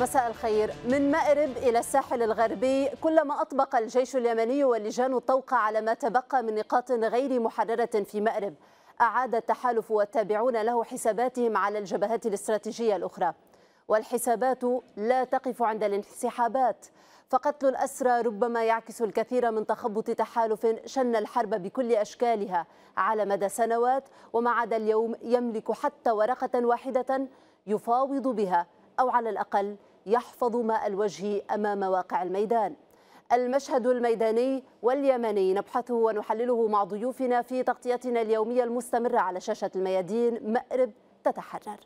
مساء الخير من مأرب إلى الساحل الغربي كلما أطبق الجيش اليمني واللجان الطوق على ما تبقى من نقاط غير محررة في مأرب أعاد التحالف والتابعون له حساباتهم على الجبهات الاستراتيجية الأخرى والحسابات لا تقف عند الانسحابات فقتل الأسرى ربما يعكس الكثير من تخبط تحالف شن الحرب بكل أشكالها على مدى سنوات وما عدا اليوم يملك حتى ورقة واحدة يفاوض بها أو على الأقل يحفظ ماء الوجه أمام واقع الميدان المشهد الميداني واليمني نبحثه ونحلله مع ضيوفنا في تغطيتنا اليومية المستمرة على شاشة الميادين مأرب تتحرر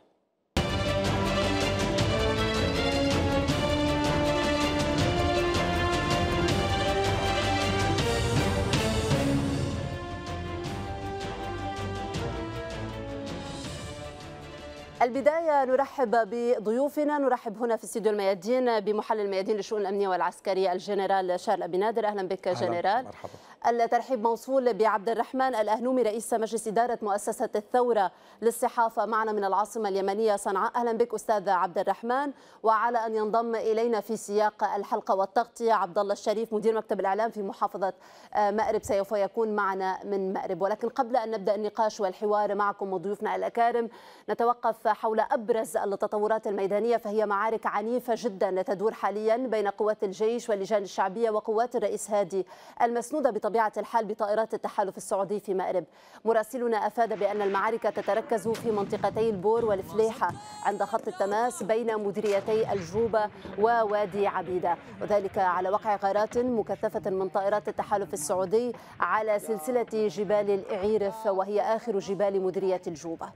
البداية نرحب بضيوفنا نرحب هنا في استديو الميادين بمحلل الميادين للشؤون الأمنية والعسكرية الجنرال شارل أبي نادر أهلا بك أهلا. جنرال مرحبا. الترحيب موصول بعبد الرحمن الأهنومي رئيس مجلس إدارة مؤسسة الثورة للصحافة معنا من العاصمة اليمنية صنعاء أهلا بك أستاذ عبد الرحمن وعلى أن ينضم إلينا في سياق الحلقة والتغطية عبد الله الشريف مدير مكتب الإعلام في محافظة آه، مأرب سوف يكون معنا من مأرب ولكن قبل أن نبدأ النقاش والحوار معكم وضيوفنا الأكارم نتوقف حول أبرز التطورات الميدانية فهي معارك عنيفة جدا تدور حاليا بين قوات الجيش واللجان الشعبية وقوات الرئيس هادي المسنودة بطبيعة بطبيعة الحال بطائرات التحالف السعودي في مأرب مراسلنا أفاد بأن المعارك تتركز في منطقتي البور والفليحة عند خط التماس بين مديريتي الجوبة ووادي عبيدة وذلك على وقع غارات مكثفة من طائرات التحالف السعودي على سلسلة جبال الإعيرف وهي آخر جبال مديرية الجوبة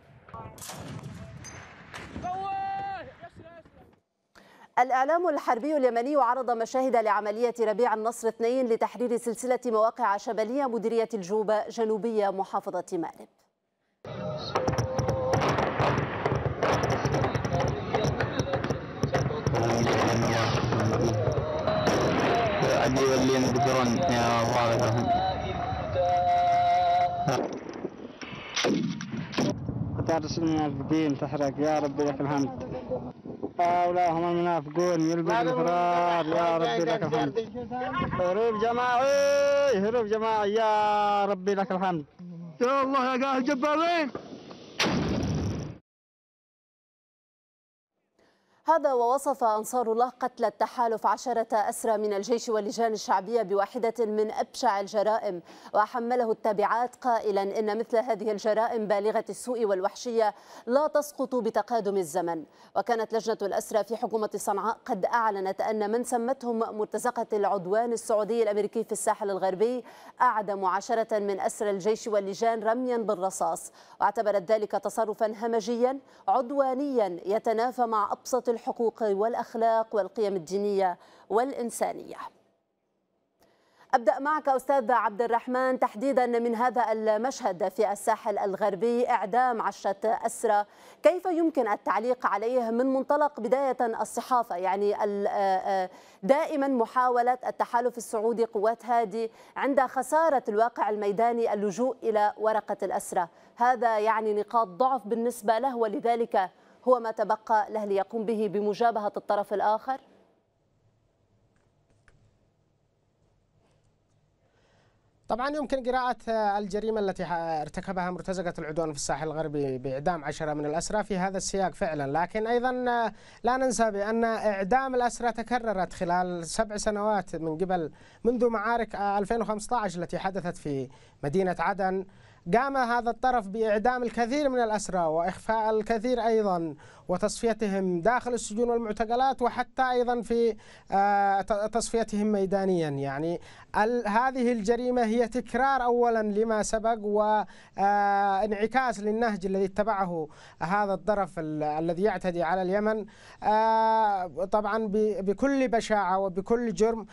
الإعلام الحربي اليمني عرض مشاهد لعملية ربيع النصر 2 لتحرير سلسلة مواقع شمالية مديرية الجوبة جنوبية محافظة مأرب ترسل المنافقين تحرق يا ربي لك الحمد هؤلاء هم المنافقون يلبسوا الفرار يا ربي لك الحمد هروب جماعي هروب جماعي يا ربي لك الحمد يا الله يا قاهر جبارين هذا ووصف أنصار الله قتل التحالف عشرة أسرى من الجيش واللجان الشعبية بواحدة من أبشع الجرائم وحمله التبعات قائلا إن مثل هذه الجرائم بالغة السوء والوحشية لا تسقط بتقادم الزمن وكانت لجنة الأسرى في حكومة صنعاء قد أعلنت أن من سمتهم مرتزقة العدوان السعودي الأمريكي في الساحل الغربي أعدم عشرة من أسرى الجيش واللجان رميا بالرصاص واعتبرت ذلك تصرفا همجيا عدوانيا يتنافى مع أبسط والحقوق والأخلاق والقيم الدينية والإنسانية أبدأ معك أستاذ عبد الرحمن تحديدا من هذا المشهد في الساحل الغربي إعدام عشرة أسرى كيف يمكن التعليق عليه من منطلق بداية الصحافة يعني دائما محاولة التحالف السعودي قوات هادي عند خسارة الواقع الميداني اللجوء إلى ورقة الأسرة هذا يعني نقاط ضعف بالنسبة له ولذلك هو ما تبقى له ليقوم به بمجابهة الطرف الآخر؟ طبعا يمكن قراءة الجريمة التي ارتكبها مرتزقة العدوان في الساحل الغربي بإعدام عشرة من الأسرى في هذا السياق فعلا لكن أيضا لا ننسى بأن إعدام الأسرى تكررت خلال سبع سنوات من قبل منذ معارك 2015 آه، التي حدثت في مدينة عدن قام هذا الطرف بإعدام الكثير من الأسرى وإخفاء الكثير أيضا وتصفيتهم داخل السجون والمعتقلات وحتى أيضا في آه، تصفيتهم ميدانيا يعني هذه الجريمة هي تكرار أولا لما سبق وانعكاس آه، للنهج الذي اتبعه هذا الطرف الذي يعتدي على اليمن آه، طبعا بكل بشاعة وبكل جرم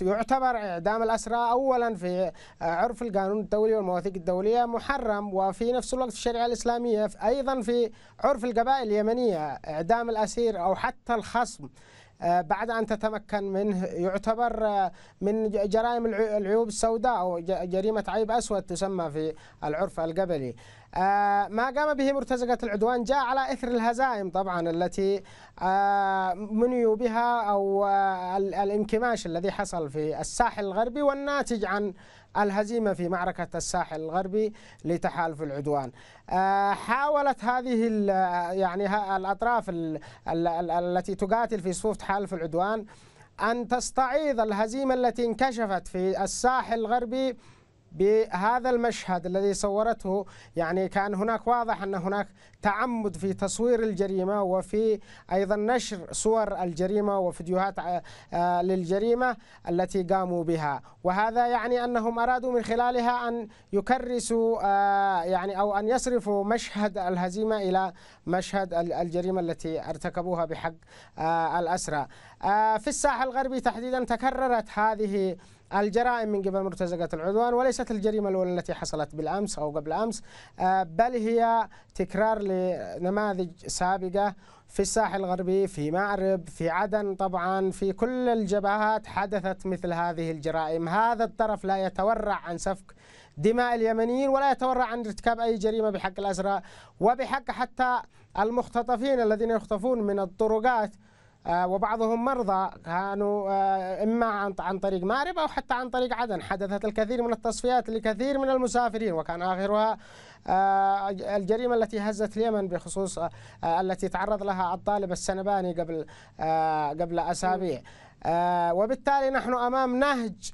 يعتبر إعدام الأسرى أولا في عرف القانون الدولي الدولي والمواثيق الدولية محرم وفي نفس الوقت في الشريعة الإسلامية أيضا في عرف القبائل اليمنية إعدام الأسير أو حتى الخصم آه، بعد أن تتمكن منه يعتبر آه، من جرائم العيوب السوداء أو جريمة عيب أسود تسمى في العرف القبلي آه، ما قام به مرتزقة العدوان جاء على إثر الهزائم طبعا التي منيوا بها أو الانكماش الذي حصل في الساحل الغربي والناتج عن الهزيمة في معركة الساحل الغربي لتحالف العدوان آه، حاولت هذه آه، يعني الأطراف التي تقاتل في صفوف تحالف العدوان أن تستعيض الهزيمة التي انكشفت في الساحل الغربي بهذا المشهد الذي صورته يعني كان هناك واضح أن هناك تعمد في تصوير الجريمة وفي أيضا نشر صور الجريمة وفيديوهات آه، آه، للجريمة التي قاموا بها وهذا يعني أنهم أرادوا من خلالها أن يكرسوا آه، يعني أو أن يصرفوا مشهد الهزيمة إلى مشهد الجريمة التي ارتكبوها بحق الأسرى في الساحل الغربي تحديدا تكررت هذه الجرائم من قبل مرتزقة العدوان وليست الجريمة الأولى التي حصلت بالأمس أو قبل أمس آه، بل هي تكرار لنماذج سابقة في الساحل الغربي في معرب في عدن طبعا في كل الجبهات حدثت مثل هذه الجرائم هذا الطرف لا يتورع عن سفك دماء اليمنيين ولا يتورع عن ارتكاب أي جريمة بحق الأسرى وبحق حتى المختطفين الذين يخطفون من الطرقات آه، وبعضهم مرضى كانوا آه، إما عن طريق مأرب أو حتى عن طريق عدن حدثت الكثير من التصفيات لكثير من المسافرين وكان آخرها آه، الجريمة التي هزت اليمن بخصوص التي تعرض لها الطالب السنباني قبل قبل أسابيع وبالتالي نحن أمام نهج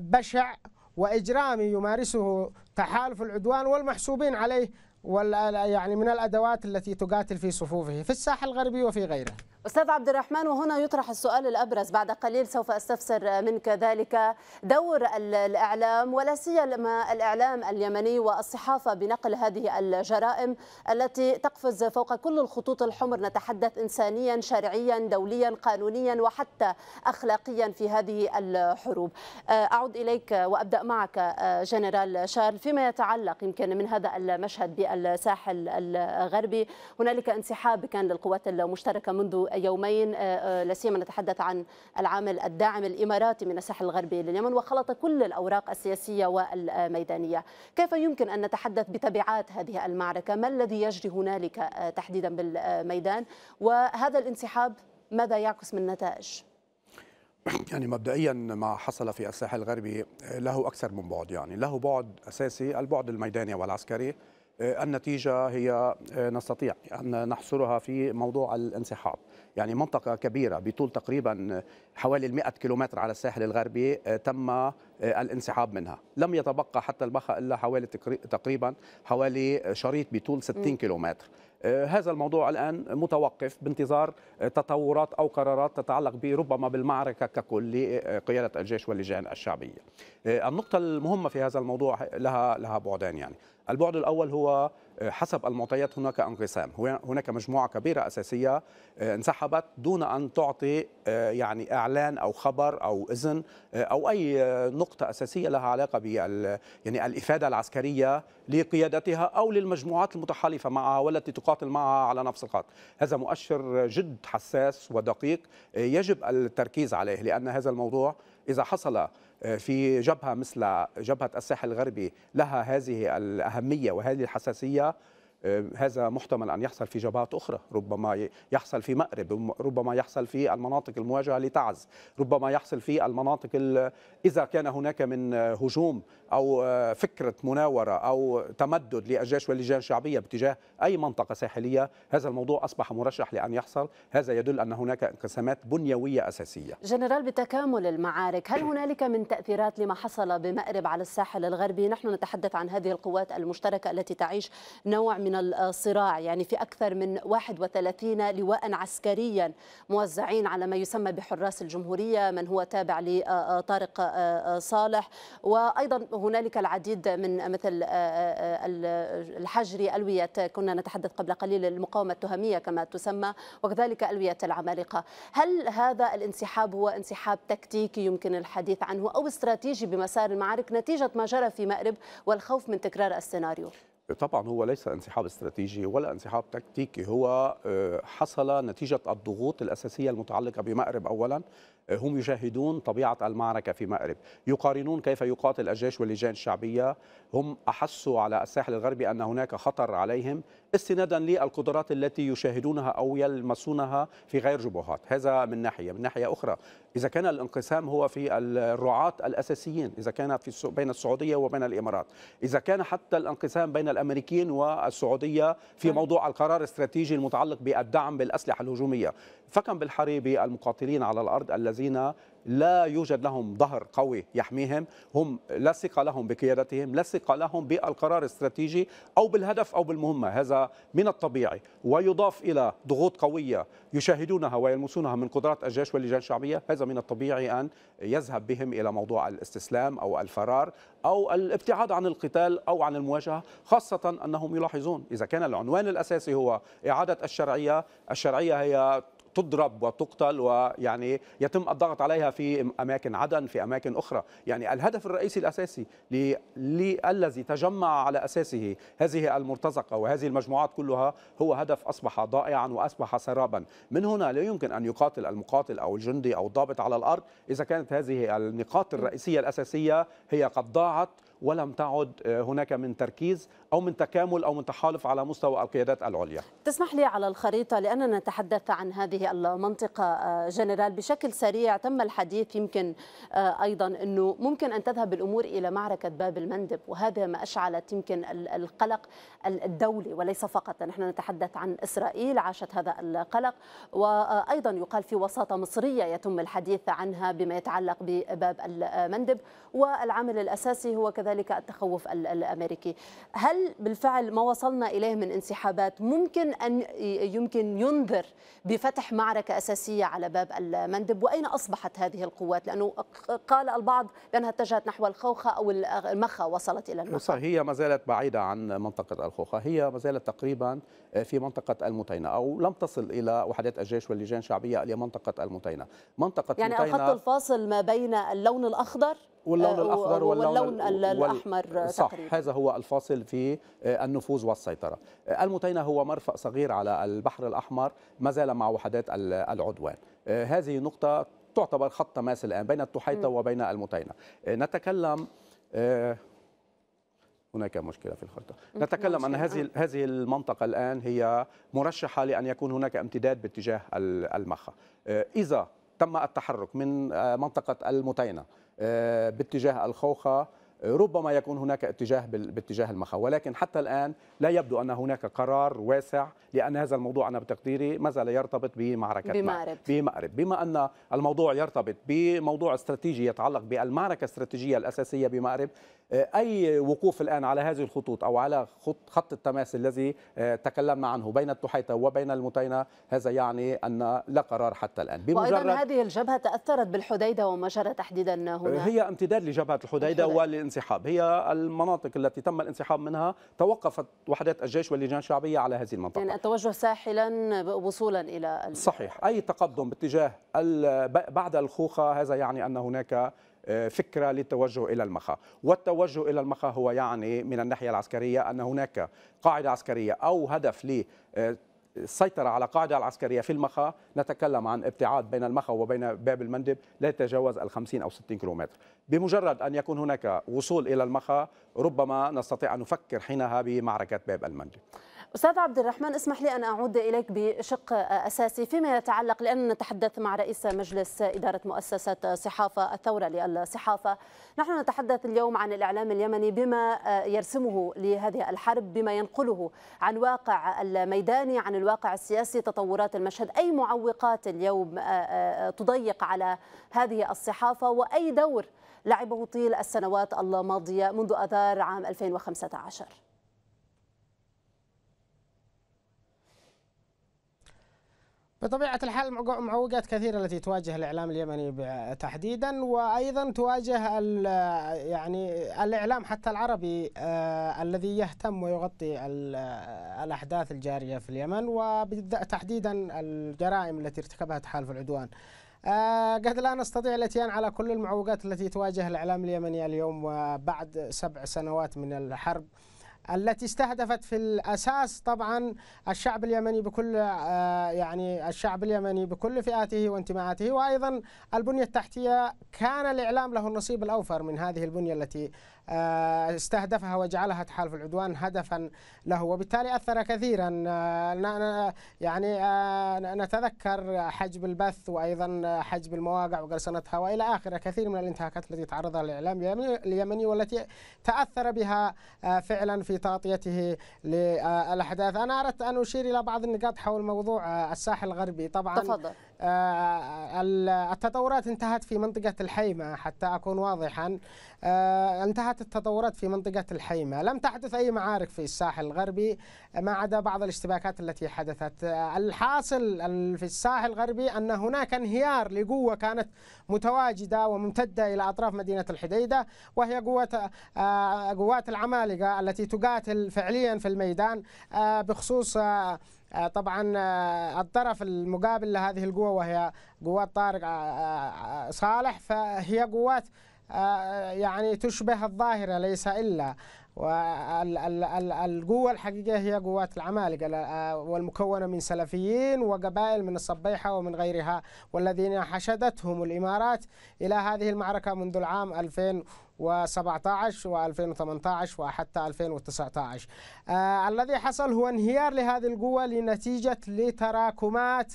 بشع وإجرامي يمارسه تحالف العدوان والمحسوبين عليه يعني من الأدوات التي تقاتل في صفوفه في الساحل الغربي وفي غيره أستاذ عبد الرحمن وهنا يطرح السؤال الأبرز بعد قليل سوف أستفسر منك ذلك دور الإعلام ولا سيما الإعلام اليمني والصحافة بنقل هذه الجرائم التي تقفز فوق كل الخطوط الحمر نتحدث إنسانيا شرعيا دوليا قانونيا وحتى أخلاقيا في هذه الحروب آه، أعود إليك وأبدأ معك آه، جنرال شارل فيما يتعلق يمكن من هذا المشهد بالساحل الغربي هنالك انسحاب كان للقوات المشتركة منذ يومين آه، آه، لا سيما نتحدث عن العامل الداعم الاماراتي من الساحل الغربي لليمن وخلط كل الاوراق السياسيه والميدانيه، كيف يمكن ان نتحدث بتبعات هذه المعركه؟ ما الذي يجري هنالك آه، تحديدا بالميدان؟ وهذا الانسحاب ماذا يعكس من نتائج؟ يعني مبدئيا ما حصل في الساحل الغربي له اكثر من بعد يعني له بعد اساسي البعد الميداني والعسكري النتيجة هي آه، نستطيع أن نحصرها في موضوع الانسحاب يعني منطقة كبيرة بطول تقريبا حوالي 100 كيلومتر على الساحل الغربي آه، تم آه، الانسحاب منها لم يتبقى حتى البخا إلا حوالي تقريبا حوالي شريط بطول 60 كيلومتر هذا الموضوع الآن متوقف بانتظار تطورات أو قرارات تتعلق بربما بالمعركة ككل لقيادة الجيش واللجان الشعبية النقطة المهمة في هذا الموضوع لها لها بعدان يعني البعد الأول هو آه، حسب المعطيات هناك انقسام هناك مجموعة كبيرة أساسية آه، انسحبت دون أن تعطي آه، يعني إعلان أو خبر أو إذن أو أي نقطة أساسية لها علاقة بال يعني الإفادة العسكرية لقيادتها أو للمجموعات المتحالفة معها والتي تقاتل معها على نفس الخط هذا مؤشر جد حساس ودقيق يجب التركيز عليه لأن هذا الموضوع إذا حصل في جبهة مثل جبهة الساحل الغربي لها هذه الأهمية وهذه الحساسية آه، هذا محتمل أن يحصل في جبهات أخرى ربما يحصل في مأرب ربما يحصل في المناطق المواجهة لتعز ربما يحصل في المناطق إذا كان هناك من هجوم أو آه، فكرة مناورة أو تمدد للجيش واللجان الشعبية باتجاه أي منطقة ساحلية هذا الموضوع أصبح مرشح لأن يحصل هذا يدل أن هناك انقسامات بنيوية أساسية جنرال بتكامل المعارك هل هنالك من تأثيرات لما حصل بمأرب على الساحل الغربي نحن نتحدث عن هذه القوات المشتركة التي تعيش نوع من من الصراع يعني في أكثر من 31 لواء عسكريا موزعين على ما يسمى بحراس الجمهورية من هو تابع لطارق آه، آه، صالح وأيضا هنالك العديد من مثل آه، الحجري ألوية كنا نتحدث قبل قليل المقاومة التهمية كما تسمى وكذلك ألوية العمالقة هل هذا الانسحاب هو انسحاب تكتيكي يمكن الحديث عنه أو استراتيجي بمسار المعارك نتيجة ما جرى في مأرب والخوف من تكرار السيناريو طبعا هو ليس انسحاب استراتيجي ولا انسحاب تكتيكي هو آه، حصل نتيجة الضغوط الأساسية المتعلقة بمأرب أولا هم يشاهدون طبيعة المعركة في مأرب يقارنون كيف يقاتل الجيش واللجان الشعبية هم أحسوا على الساحل الغربي أن هناك خطر عليهم استنادا للقدرات التي يشاهدونها أو يلمسونها في غير جبهات هذا من ناحية من ناحية أخرى إذا كان الانقسام هو في الرعاة الأساسيين إذا كان في بين السعودية وبين الإمارات إذا كان حتى الانقسام بين الأمريكيين والسعودية في نعم. موضوع القرار الاستراتيجي المتعلق بالدعم بالأسلحة الهجومية فكم بالحريبي المقاتلين على الأرض الذين لا يوجد لهم ظهر قوي يحميهم هم لا ثقة لهم بقيادتهم لا ثقة لهم بالقرار الاستراتيجي أو بالهدف أو بالمهمة هذا من الطبيعي ويضاف إلى ضغوط قوية يشاهدونها ويلمسونها من قدرات الجيش واللجان الشعبية هذا من الطبيعي أن يذهب بهم إلى موضوع الاستسلام أو الفرار أو الابتعاد عن القتال أو عن المواجهة خاصة أنهم يلاحظون إذا كان العنوان الأساسي هو إعادة الشرعية الشرعية هي تضرب وتقتل ويعني يتم الضغط عليها في اماكن عدن في اماكن اخرى، يعني الهدف الرئيسي الاساسي للذي تجمع على اساسه هذه المرتزقه وهذه المجموعات كلها هو هدف اصبح ضائعا واصبح سرابا، من هنا لا يمكن ان يقاتل المقاتل او الجندي او الضابط على الارض اذا كانت هذه النقاط الرئيسيه الاساسيه هي قد ضاعت ولم تعد آه، هناك من تركيز أو من تكامل أو من تحالف على مستوى القيادات العليا تسمح لي على الخريطة لأننا نتحدث عن هذه المنطقة آه، جنرال بشكل سريع تم الحديث يمكن آه، أيضا أنه ممكن أن تذهب الأمور إلى معركة باب المندب وهذا ما أشعلت يمكن القلق الدولي وليس فقط نحن نتحدث عن إسرائيل عاشت هذا القلق وأيضا يقال في وساطة مصرية يتم الحديث عنها بما يتعلق بباب المندب والعامل الأساسي هو كذلك ذلك التخوف الأمريكي هل بالفعل ما وصلنا إليه من انسحابات ممكن أن يمكن ينذر بفتح معركة أساسية على باب المندب وأين أصبحت هذه القوات لأنه قال البعض بأنها اتجهت نحو الخوخة أو المخا وصلت إلى المخا هي ما زالت بعيدة عن منطقة الخوخة هي ما زالت تقريبا في منطقة المتينة أو لم تصل إلى وحدات الجيش واللجان الشعبية إلى منطقة المتينة منطقة يعني المتينة الخط الفاصل ما بين اللون الأخضر واللون آه، الاخضر واللون, الاحمر صح تقريبا. هذا هو الفاصل في آه، النفوذ والسيطره آه، المتينه هو مرفأ صغير على البحر الاحمر ما زال مع وحدات العدوان هذه نقطه تعتبر خط تماس الان بين التحيطه وبين المتينه نتكلم هناك مشكله في الخريطه نتكلم ان هذه هذه المنطقه الان هي مرشحه لان يكون هناك امتداد باتجاه المخا اذا تم التحرك من منطقه المتينه آه، باتجاه الخوخة ربما يكون هناك اتجاه باتجاه المخا ولكن حتى الآن لا يبدو أن هناك قرار واسع لأن هذا الموضوع أنا بتقديري ما زال يرتبط بمعركة بمأرب. بمأرب بما أن الموضوع يرتبط بموضوع استراتيجي يتعلق بالمعركة الاستراتيجية الأساسية بمأرب آه، أي وقوف الآن على هذه الخطوط أو على خط, خط التماس الذي آه، تكلمنا عنه بين التحيطة وبين المتينة هذا يعني أن لا قرار حتى الآن بمجرد وأيضا هذه الجبهة تأثرت بالحديدة وما جرى تحديدا هنا هي امتداد لجبهة الحديدة والإنسان الانسحاب هي المناطق التي تم الانسحاب منها توقفت وحدات الجيش واللجان الشعبية على هذه المنطقة يعني التوجه ساحلا وصولا إلى ال... صحيح أي تقدم باتجاه بعد الخوخة هذا يعني أن هناك آه، فكره للتوجه الى المخا، والتوجه الى المخا هو يعني من الناحيه العسكريه ان هناك قاعده عسكريه او هدف ل آه، السيطرة على قاعدة العسكرية في المخا نتكلم عن ابتعاد بين المخا وبين باب المندب لا يتجاوز ال 50 أو 60 كيلومتر بمجرد أن يكون هناك وصول إلى المخا ربما نستطيع أن نفكر حينها بمعركة باب المندب أستاذ عبد الرحمن اسمح لي أن أعود إليك بشق أساسي فيما يتعلق لأن نتحدث مع رئيس مجلس إدارة مؤسسة صحافة الثورة للصحافة نحن نتحدث اليوم عن الإعلام اليمني بما يرسمه لهذه الحرب بما ينقله عن واقع الميداني عن الواقع السياسي تطورات المشهد أي معوقات اليوم تضيق على هذه الصحافة وأي دور لعبه طيل السنوات الماضية منذ أذار عام 2015 بطبيعة الحال معوقات كثيرة التي تواجه الإعلام اليمني تحديدا وأيضا تواجه يعني الإعلام حتى العربي آه، الذي يهتم ويغطي الأحداث الجارية في اليمن وتحديدا الجرائم التي ارتكبها تحالف العدوان آه، قد لا نستطيع الاتيان على كل المعوقات التي تواجه الإعلام اليمني اليوم وبعد سبع سنوات من الحرب التي استهدفت في الأساس طبعا الشعب اليمني بكل آه، يعني الشعب اليمني بكل فئاته وانتماءاته وأيضا البنية التحتية كان الإعلام له النصيب الأوفر من هذه البنية التي آه، استهدفها وجعلها تحالف العدوان هدفا له وبالتالي أثر كثيرا آه، يعني آه، نتذكر حجب البث وأيضا حجب المواقع وقرصنتها وإلى آخره كثير من الانتهاكات التي تعرضها الإعلام اليمني والتي تأثر بها فعلا في تغطيته للأحداث أنا أردت أن أشير إلى بعض النقاط حول موضوع الساحل الغربي طبعا تفضل. آه، التطورات انتهت في منطقة الحيمة حتى أكون واضحا آه، انتهت التطورات في منطقة الحيمة لم تحدث أي معارك في الساحل الغربي ما عدا بعض الاشتباكات التي حدثت آه، الحاصل في الساحل الغربي أن هناك انهيار لقوة كانت متواجدة وممتدة إلى أطراف مدينة الحديدة وهي قوة قوات العمالقة التي تقاتل فعليا في الميدان بخصوص آه، طبعا آه، الطرف المقابل لهذه القوة وهي قوات طارق آه، صالح فهي قوات يعني تشبه الظاهرة ليس إلا والقوة الحقيقية هي قوات العمالقة آه، والمكونة من سلفيين وقبائل من الصبيحة ومن غيرها والذين حشدتهم الإمارات إلى هذه المعركة منذ العام 2017 و2018 وحتى 2019 آه الذي حصل هو انهيار لهذه القوة لنتيجة لتراكمات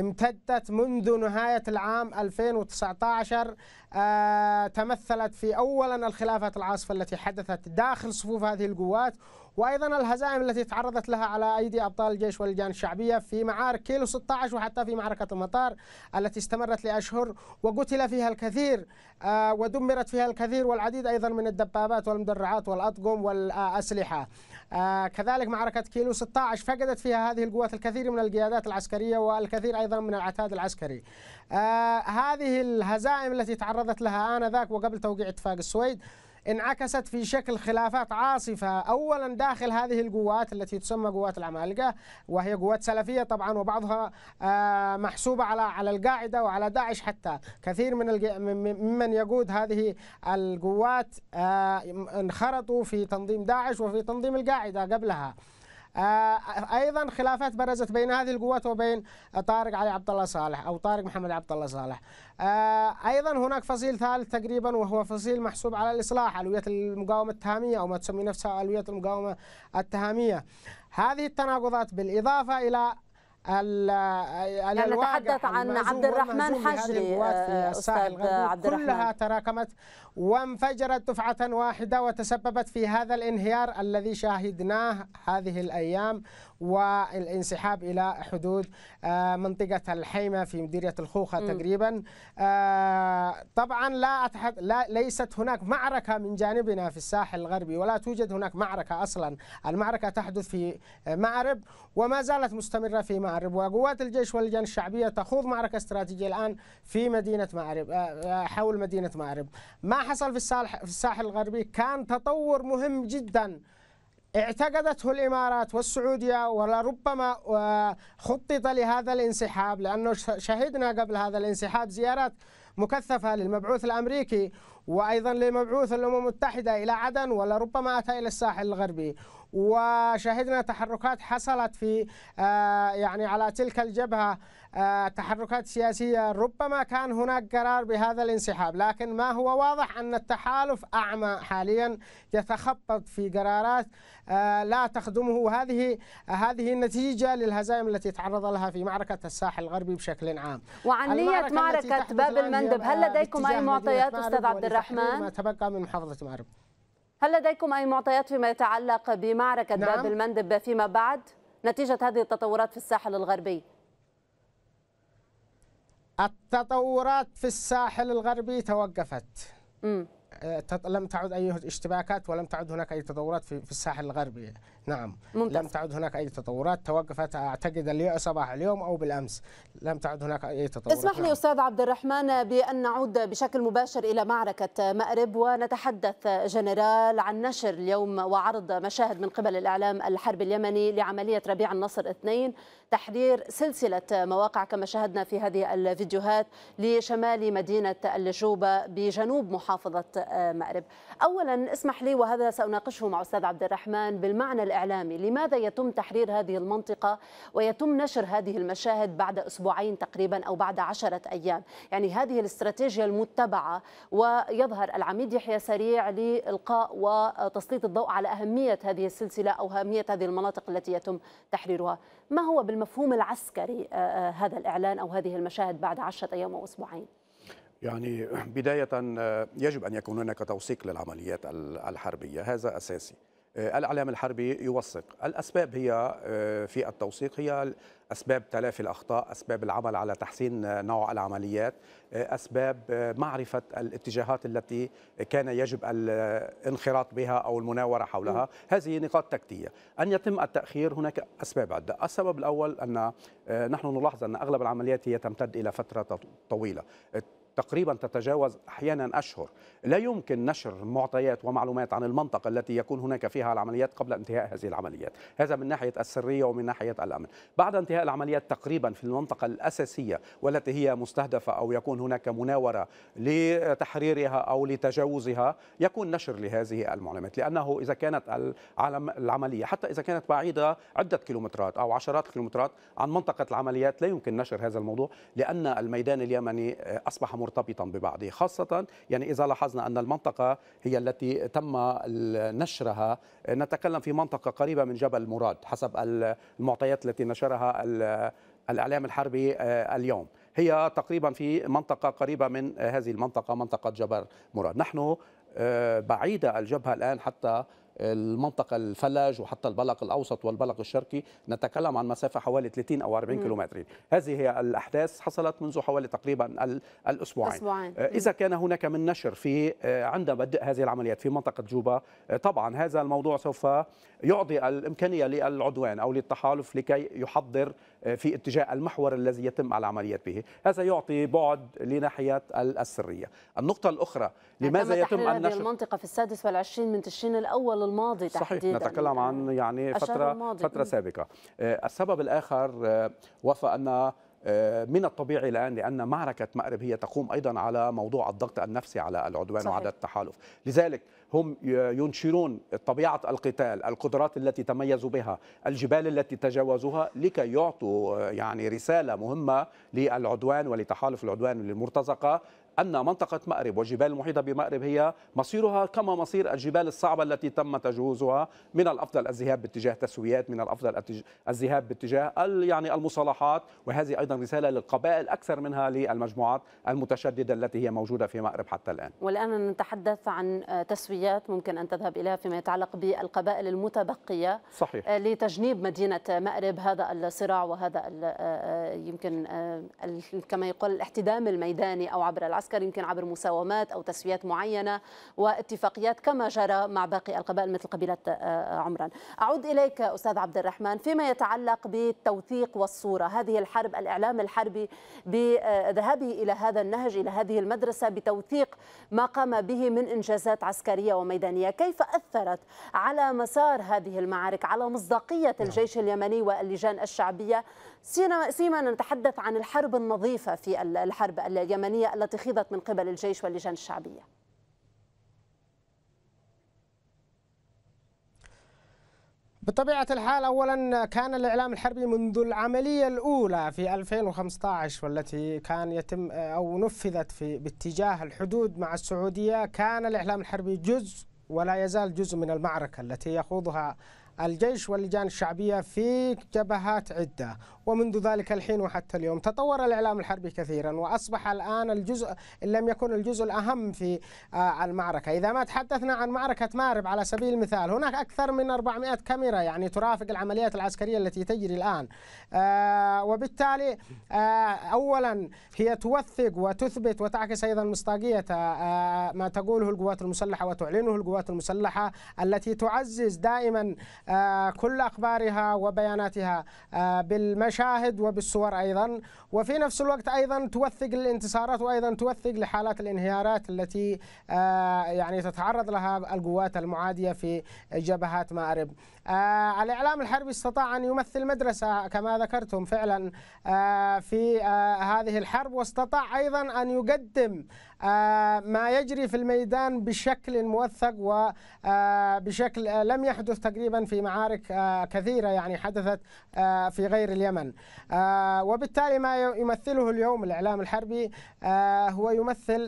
امتدت منذ نهاية العام 2019 آه، تمثلت في أولا الخلافات العاصفة التي حدثت داخل صفوف هذه القوات وأيضا الهزائم التي تعرضت لها على أيدي أبطال الجيش واللجان الشعبية في معارك كيلو 16 وحتى في معركة المطار التي استمرت لأشهر وقتل فيها الكثير آه، ودمرت فيها الكثير والعديد أيضا من الدبابات والمدرعات والأطقم والأسلحة آه، كذلك معركة كيلو 16 فقدت فيها هذه القوات الكثير من القيادات العسكرية والكثير أيضا من العتاد العسكري آه، هذه الهزائم التي تعرضت لها آنذاك وقبل توقيع اتفاق السويد انعكست في شكل خلافات عاصفة أولا داخل هذه القوات التي تسمى قوات العمالقة وهي قوات سلفية طبعا وبعضها آه، محسوبة على على القاعدة وعلى داعش حتى كثير من ممن يقود هذه القوات آه، انخرطوا في تنظيم داعش وفي تنظيم القاعدة قبلها آه، ايضا خلافات برزت بين هذه القوات وبين طارق علي عبد الله صالح او طارق محمد عبد الله صالح آه، ايضا هناك فصيل ثالث تقريبا وهو فصيل محسوب على الاصلاح الويه المقاومه التهاميه او ما تسمي نفسها الويه المقاومه التهاميه هذه التناقضات بالاضافه الى آه، يعني نتحدث عن عبد الرحمن حجري استاذ عبد الرحمن كلها تراكمت وانفجرت دفعة واحدة وتسببت في هذا الانهيار الذي شاهدناه هذه الأيام والانسحاب إلى حدود آه، منطقة الحيمة في مديرية الخوخة م. تقريبا آه، طبعا لا, أتحد لا ليست هناك معركة من جانبنا في الساحل الغربي ولا توجد هناك معركة أصلا المعركة تحدث في آه، مأرب وما زالت مستمرة في مأرب وقوات الجيش واللجان الشعبية تخوض معركة استراتيجية الآن في مدينة مأرب حول مدينة مأرب ما حصل في الساحل, في الساحل الغربي كان تطور مهم جدا اعتقدته الإمارات والسعودية ولربما آه، خطط لهذا الانسحاب لأنه شهدنا قبل هذا الانسحاب زيارات مكثفة للمبعوث الأمريكي وأيضا لمبعوث الأمم المتحدة إلى عدن ولربما أتى إلى الساحل الغربي وشهدنا تحركات حصلت في آه، يعني على تلك الجبهة آه، تحركات سياسية ربما كان هناك قرار بهذا الانسحاب لكن ما هو واضح أن التحالف أعمى حاليا يتخبط في قرارات آه، لا تخدمه هذه هذه النتيجة للهزائم التي تعرض لها في معركة الساحل الغربي بشكل عام وعن نية معركة باب المندب هل آه، لديكم أي معطيات أستاذ عبد الرحمن؟ ما تبقى من محافظة مأرب هل لديكم أي معطيات فيما يتعلق بمعركة نعم. باب المندب فيما بعد نتيجة هذه التطورات في الساحل الغربي؟ التطورات في الساحل الغربي توقفت أه، لم تعد أي اشتباكات ولم تعد هناك أي تطورات في الساحل الغربي نعم ممتاز. لم تعد هناك أي تطورات توقفت أعتقد اليوم صباح اليوم أو بالأمس لم تعد هناك أي تطورات اسمح نعم. لي أستاذ عبد الرحمن بأن نعود بشكل مباشر إلى معركة مأرب ونتحدث جنرال عن نشر اليوم وعرض مشاهد من قبل الإعلام الحرب اليمني لعملية ربيع النصر اثنين تحرير سلسلة مواقع كما شاهدنا في هذه الفيديوهات لشمال مدينة الجوبة بجنوب محافظة مأرب أولا اسمح لي وهذا سأناقشه مع أستاذ عبد الرحمن بالمعنى الإعلامي لماذا يتم تحرير هذه المنطقة ويتم نشر هذه المشاهد بعد أسبوعين تقريبا أو بعد عشرة أيام يعني هذه الاستراتيجيه المتبعة ويظهر العميد يحيى سريع لإلقاء وتسليط الضوء على أهمية هذه السلسلة أو أهمية هذه المناطق التي يتم تحريرها ما هو بالمفهوم العسكري آه، آه، هذا الإعلان أو هذه المشاهد بعد عشرة أيام أو أسبوعين يعني بداية آه، يجب أن يكون هناك توثيق للعمليات الحربية هذا أساسي آه، الإعلام الحربي يوثق الأسباب هي آه، في التوثيق هي أسباب تلافي الأخطاء أسباب العمل على تحسين نوع العمليات أسباب معرفة الاتجاهات التي كان يجب الانخراط بها أو المناورة حولها هذه نقاط تكتية أن يتم التأخير هناك أسباب عدة السبب الأول أن نحن نلاحظ أن أغلب العمليات هي تمتد إلى فترة طويلة تقريبا تتجاوز احيانا اشهر، لا يمكن نشر معطيات ومعلومات عن المنطقه التي يكون هناك فيها العمليات قبل انتهاء هذه العمليات، هذا من ناحيه السريه ومن ناحيه الامن. بعد انتهاء العمليات تقريبا في المنطقه الاساسيه والتي هي مستهدفه او يكون هناك مناوره لتحريرها او لتجاوزها، يكون نشر لهذه المعلومات، لانه اذا كانت العمليه حتى اذا كانت بعيده عده كيلومترات او عشرات الكيلومترات عن منطقه العمليات لا يمكن نشر هذا الموضوع لان الميدان اليمني اصبح مرتبطا ببعضه خاصة يعني إذا لاحظنا أن المنطقة هي التي تم نشرها نتكلم في منطقة قريبة من جبل مراد حسب المعطيات التي نشرها الإعلام الحربي آه، اليوم هي تقريبا في منطقة قريبة من هذه المنطقة منطقة جبل مراد نحن آه، بعيدة الجبهة الآن حتى المنطقه الفلاج وحتى البلق الاوسط والبلق الشرقي نتكلم عن مسافه حوالي 30 او 40 كيلومتر هذه هي الاحداث حصلت منذ حوالي تقريبا الاسبوعين أسبوعين. آه، اذا كان هناك من نشر في آه، عند بدء هذه العمليات في منطقه جوبا آه، طبعا هذا الموضوع سوف يعطي الامكانيه للعدوان او للتحالف لكي يحضر في اتجاه المحور الذي يتم العمليات به هذا يعطي بعد لناحيه السريه النقطه الاخرى لماذا يتم النشر المنطقه في السادس والعشرين من تشرين الاول الماضي تحديدا صحيح نتكلم عن يعني فترة فترة سابقة آه، السبب الآخر آه، وفى أن آه، من الطبيعي الآن لأن معركة مأرب هي تقوم أيضا على موضوع الضغط النفسي على العدوان صحيح. وعلى التحالف لذلك هم ينشرون طبيعة القتال القدرات التي تميزوا بها الجبال التي تجاوزوها لكي يعطوا يعني رسالة مهمة للعدوان ولتحالف العدوان للمرتزقة أن منطقة مأرب والجبال المحيطة بمأرب هي مصيرها كما مصير الجبال الصعبة التي تم تجهيزها من الأفضل الذهاب باتجاه تسويات من الأفضل الذهاب باتجاه يعني المصالحات وهذه أيضا رسالة للقبائل أكثر منها للمجموعات المتشددة التي هي موجودة في مأرب حتى الآن والآن نتحدث عن تسويات ممكن أن تذهب إليها فيما يتعلق بالقبائل المتبقية صحيح. آه، لتجنيب مدينة مأرب هذا الصراع وهذا آه، آه، يمكن كما يقال الاحتدام الميداني أو عبر العسكر المعسكر يمكن عبر مساومات أو تسويات معينة واتفاقيات كما جرى مع باقي القبائل مثل قبيلة آه، آه، عمران أعود إليك أستاذ عبد الرحمن فيما يتعلق بالتوثيق والصورة هذه الحرب الإعلام الحربي بذهابه إلى هذا النهج إلى هذه المدرسة بتوثيق ما قام به من إنجازات عسكرية وميدانية كيف أثرت على مسار هذه المعارك على مصداقية نعم. الجيش اليمني واللجان الشعبية سيما نتحدث عن الحرب النظيفة في الحرب اليمنية التي خيض فرضت من قبل الجيش واللجان الشعبيه بطبيعة الحال أولا كان الإعلام الحربي منذ العملية الأولى في 2015 والتي كان يتم أو نفذت في باتجاه الحدود مع السعودية كان الإعلام الحربي جزء ولا يزال جزء من المعركة التي يخوضها الجيش واللجان الشعبية في جبهات عدة ومنذ ذلك الحين وحتى اليوم تطور الإعلام الحربي كثيرا وأصبح الآن الجزء إن لم يكن الجزء الأهم في آه، المعركة إذا ما تحدثنا عن معركة مارب على سبيل المثال هناك أكثر من 400 كاميرا يعني ترافق العمليات العسكرية التي تجري الآن آه، وبالتالي آه، أولا هي توثق وتثبت وتعكس أيضا مصداقية ما تقوله القوات المسلحة وتعلنه القوات المسلحة التي تعزز دائما آه، كل أخبارها وبياناتها آه، بالمشاهد وبالصور أيضا وفي نفس الوقت أيضا توثق الانتصارات وأيضا توثق لحالات الانهيارات التي آه، يعني تتعرض لها القوات المعادية في جبهات مأرب الإعلام الحربي استطاع أن يمثل مدرسة كما ذكرتم فعلا في هذه الحرب واستطاع أيضا أن يقدم آه، ما يجري في الميدان بشكل موثق وبشكل آه، آه، لم يحدث تقريبا في معارك كثيرة يعني حدثت في غير اليمن وبالتالي ما يمثله اليوم الإعلام الحربي هو يمثل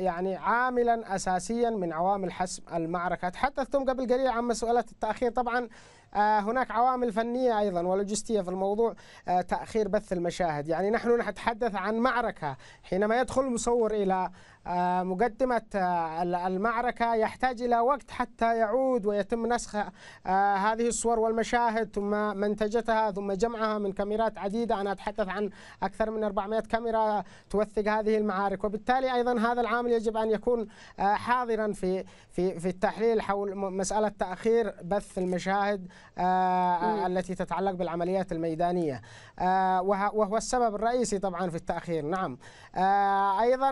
يعني عاملا أساسيا من عوامل حسم المعركة تحدثتم قبل قليل عن مسألة التأخير طبعا آه، هناك عوامل فنية أيضا ولوجستية في الموضوع آه، تأخير بث المشاهد يعني نحن نتحدث عن معركة حينما يدخل المصور إلى آه، مقدمة آه، المعركة يحتاج إلى وقت حتى يعود ويتم نسخ آه، هذه الصور والمشاهد ثم منتجتها ثم جمعها من كاميرات عديدة أنا أتحدث عن أكثر من 400 كاميرا توثق هذه المعارك وبالتالي أيضا هذا العامل يجب أن يكون حاضرا في في في التحليل حول مسألة تأخير بث المشاهد آه، التي تتعلق بالعمليات الميدانية آه، وهو السبب الرئيسي طبعا في التأخير نعم آه، أيضا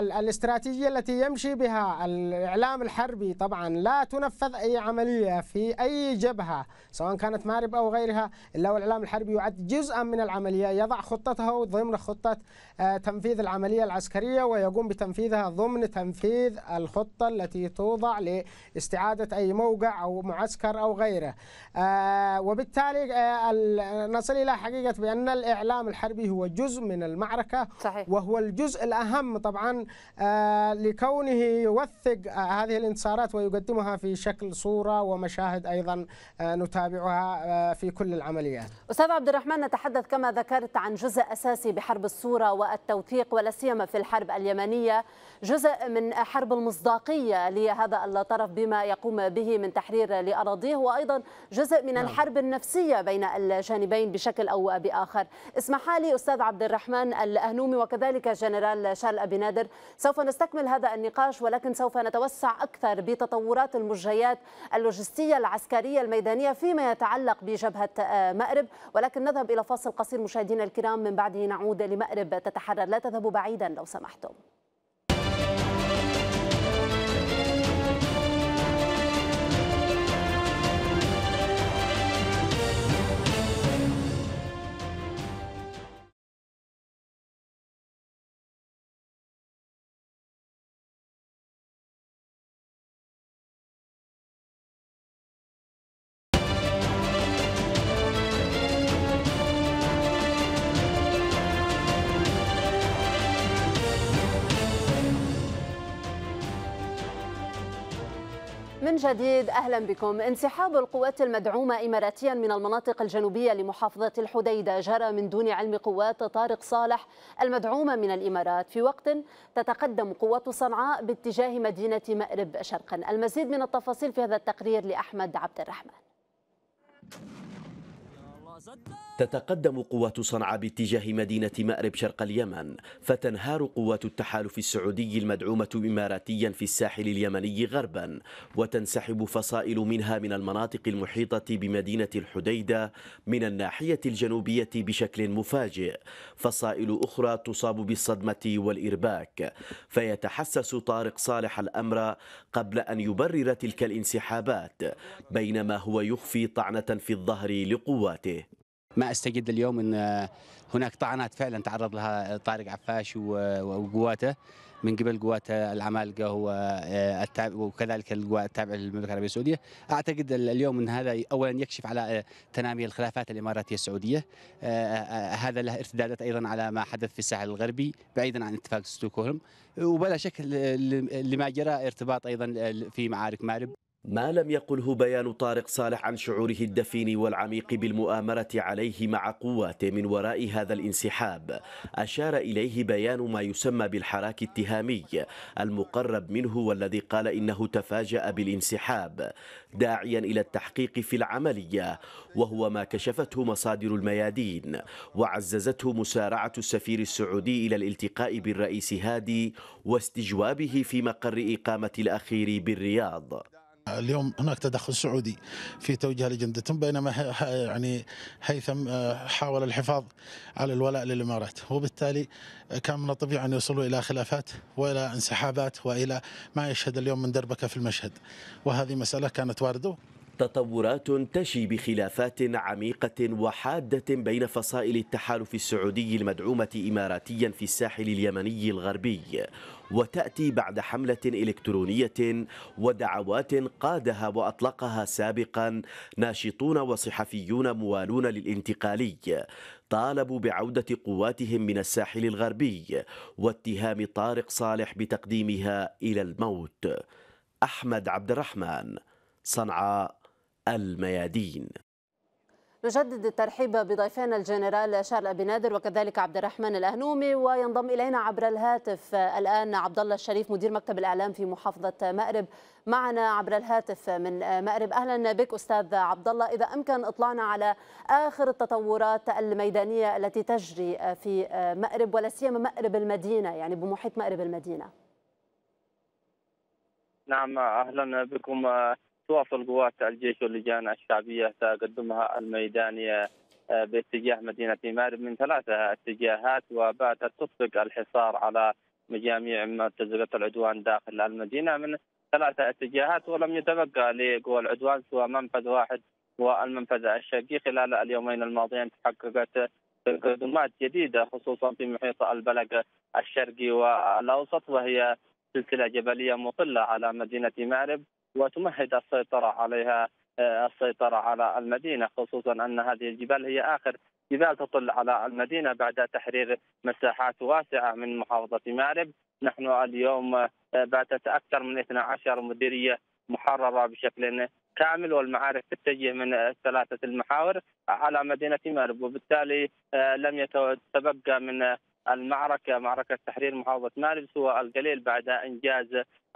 الاستراتيجية التي يمشي بها الإعلام الحربي طبعا لا تنفذ أي عملية في أي جبهة سواء كانت مارب أو غيرها إلا والإعلام الحربي يعد جزءا من العملية يضع خطته ضمن خطة تنفيذ العملية العسكرية ويقوم بتنفيذها ضمن تنفيذ الخطة التي توضع لاستعادة أي موقع أو معسكر أو غيره آه، وبالتالي آه، نصل إلى حقيقة بأن الإعلام الحربي هو جزء من المعركة صحيح. وهو الجزء الأهم طبعا آه، لكونه يوثق هذه الانتصارات ويقدمها في شكل صورة ومشاهد أيضا نتابعها في كل العمليات أستاذ عبد الرحمن نتحدث كما ذكرت عن جزء أساسي بحرب الصورة والتوثيق ولا سيما في الحرب اليمنية جزء من حرب المصداقية لهذا الطرف بما يقوم به من تحرير لأراضيه وأيضا جزء من نعم. الحرب النفسية بين الجانبين بشكل أو بآخر اسمح لي أستاذ عبد الرحمن الأهنومي وكذلك جنرال شارل أبي نادر سوف نستكمل هذا النقاش ولكن سوف نتوسع أكثر بتطورات المجريات اللوجستية العسكرية الميدانية فيما يتعلق بجبهة آه، مأرب ولكن نذهب إلى فاصل قصير مشاهدينا الكرام من بعده نعود لمأرب تتحرر لا تذهبوا بعيدا لو سمحتم من جديد أهلا بكم انسحاب القوات المدعومة إماراتيا من المناطق الجنوبية لمحافظة الحديدة جرى من دون علم قوات طارق صالح المدعومة من الإمارات في وقت تتقدم قوات صنعاء باتجاه مدينة مأرب شرقا المزيد من التفاصيل في هذا التقرير لأحمد عبد الرحمن تتقدم قوات صنعاء باتجاه مدينة مأرب شرق اليمن فتنهار قوات التحالف السعودي المدعومة إماراتيا في الساحل اليمني غربا وتنسحب فصائل منها من المناطق المحيطة بمدينة الحديدة من الناحية الجنوبية بشكل مفاجئ فصائل أخرى تصاب بالصدمة والإرباك فيتحسس طارق صالح الأمر قبل أن يبرر تلك الانسحابات بينما هو يخفي طعنة في الظهر لقواته ما استجد اليوم ان هناك طعنات فعلا تعرض لها طارق عفاش وقواته من قبل قوات العمالقه آه، وكذلك القوات التابعه للمملكه العربيه السعوديه، اعتقد اليوم ان هذا اولا يكشف على آه، تنامي الخلافات الاماراتيه السعوديه، آه، هذا له ارتدادات ايضا على ما حدث في الساحل الغربي بعيدا عن اتفاق ستوكهولم وبلا شك لما جرى ارتباط ايضا في معارك مارب ما لم يقله بيان طارق صالح عن شعوره الدفين والعميق بالمؤامرة عليه مع قواته من وراء هذا الانسحاب أشار إليه بيان ما يسمى بالحراك التهامي المقرب منه والذي قال إنه تفاجأ بالانسحاب داعيا إلى التحقيق في العملية وهو ما كشفته مصادر الميادين وعززته مسارعة السفير السعودي إلى الالتقاء بالرئيس هادي واستجوابه في مقر إقامة الأخير بالرياض اليوم هناك تدخل سعودي في توجيه لجندتهم بينما يعني هيثم آه، حاول الحفاظ على الولاء للامارات وبالتالي كان من الطبيعي ان يوصلوا الى خلافات والى انسحابات والى ما يشهد اليوم من دربكه في المشهد وهذه مساله كانت وارده تطورات تشي بخلافات عميقة وحادة بين فصائل التحالف السعودي المدعومة إماراتيا في الساحل اليمني الغربي وتأتي بعد حملة إلكترونية ودعوات قادها وأطلقها سابقا ناشطون وصحفيون موالون للانتقالي طالبوا بعودة قواتهم من الساحل الغربي واتهام طارق صالح بتقديمها إلى الموت أحمد عبد الرحمن صنعاء الميادين نجدد الترحيب بضيفنا الجنرال شارل ابي نادر وكذلك عبد الرحمن الاهنومي وينضم الينا عبر الهاتف الان عبد الله الشريف مدير مكتب الاعلام في محافظه مأرب معنا عبر الهاتف من مأرب اهلا بك استاذ عبد الله اذا امكن اطلعنا على اخر التطورات الميدانيه التي تجري في مأرب ولا سيما مأرب المدينه يعني بمحيط مأرب المدينه نعم اهلا بكم تواصل قوات الجيش واللجان الشعبيه تقدمها الميداني آه، باتجاه مدينه مارب من ثلاثه اتجاهات وباتت تطلق الحصار على جميع مرتزقه العدوان داخل المدينه من ثلاثه اتجاهات ولم يتبقى لقوى العدوان سوى منفذ واحد والمنفذ الشرقي خلال اليومين الماضيين تحققت تقدمات جديده خصوصا في محيط البلق الشرقي والاوسط وهي سلسله جبليه مطله على مدينه مارب وتمهد السيطرة عليها آه، السيطرة على المدينة خصوصا أن هذه الجبال هي آخر جبال تطل على المدينة بعد تحرير مساحات واسعة من محافظة مأرب نحن اليوم آه، باتت أكثر من 12 مديرية محررة بشكل كامل والمعارف تتجه من ثلاثة المحاور على مدينة مأرب وبالتالي آه، لم يتبقى من المعركة معركة تحرير محافظة ماربس والقليل بعد إنجاز